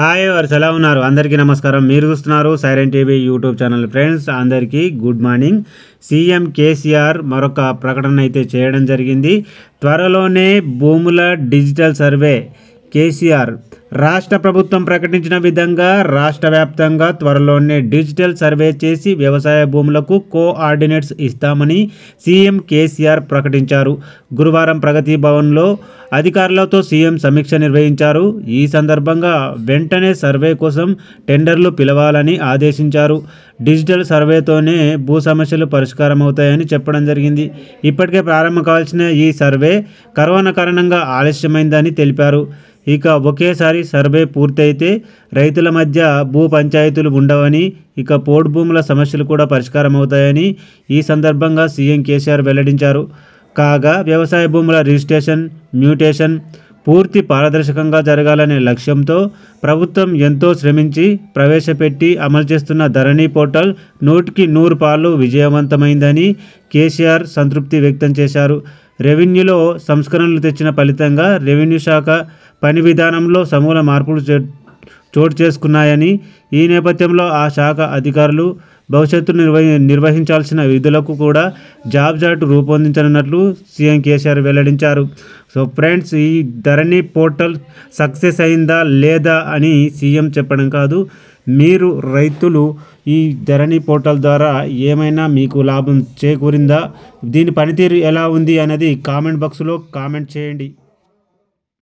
hi ఎవరు ఎలా ఉన్నారు అందరికీ నమస్కారం మీరు చూస్తున్నారు Siren TV YouTube channel friends అందరికీ గుడ్ మార్నింగ్ సీఎం కేసీఆర్ మరొక ప్రకటన అయితే చేయడం జరిగింది త్వరలోనే భూముల డిజిటల్ సర్వే కేసీఆర్ రాష్ట్ర ప్రభుత్వం ప్రకటించిన విధంగా రాష్ట్ర వ్యాప్తంగా త్వరలోనే డిజిటల్ సర్వే చేసి వ్యవసాయ భూములకు కోఆర్డినేట్స్ ఇస్తామని సీఎం కేసీఆర్ ప్రకటించారు గురువారం ప్రగతి భవన్లో అధికారులతో సీఎం సమీక్ష నిర్వహించారు ఈ సందర్భంగా వెంటనే సర్వే కోసం టెండర్లు పిలవాలని ఆదేశించారు డిజిటల్ సర్వేతోనే భూ సమస్యలు పరిష్కారం అవుతాయని చెప్పడం జరిగింది ఇప్పటికే ప్రారంభం కావాల్సిన ఈ సర్వే కరోనా కారణంగా ఆలస్యమైందని తెలిపారు ఇక ఒకేసారి సర్వే పూర్తయితే రైతుల మధ్య భూ పంచాయతీలు ఉండవని ఇక పోడు భూముల సమస్యలు కూడా పరిష్కారం అవుతాయని ఈ సందర్భంగా సీఎం కేసీఆర్ వెల్లడించారు కాగా వ్యవసాయ భూముల రిజిస్ట్రేషన్ మ్యూటేషన్ పూర్తి పారదర్శకంగా జరగాలనే లక్ష్యంతో ప్రభుత్వం ఎంతో శ్రమించి ప్రవేశపెట్టి అమలు చేస్తున్న ధరణి పోర్టల్ నూటికి నూరు పాలు విజయవంతమైందని కేసీఆర్ సంతృప్తి వ్యక్తం చేశారు రెవెన్యూలో సంస్కరణలు తెచ్చిన ఫలితంగా రెవెన్యూ శాఖ పని విధానంలో సమూల మార్పులు చోటు చేసుకున్నాయని ఈ నేపథ్యంలో ఆ శాఖ అధికారులు భవిష్యత్తు నిర్వహ నిర్వహించాల్సిన విధులకు కూడా జాబ్ చార్ట్ రూపొందించనున్నట్లు సీఎం కేసీఆర్ వెల్లడించారు సో ఫ్రెండ్స్ ఈ ధరణి పోర్టల్ సక్సెస్ అయిందా లేదా అని సీఎం చెప్పడం కాదు మీరు రైతులు ఈ ధరణి పోర్టల్ ద్వారా ఏమైనా మీకు లాభం చేకూరిందా దీని పనితీరు ఎలా ఉంది అనేది కామెంట్ బాక్స్లో కామెంట్ చేయండి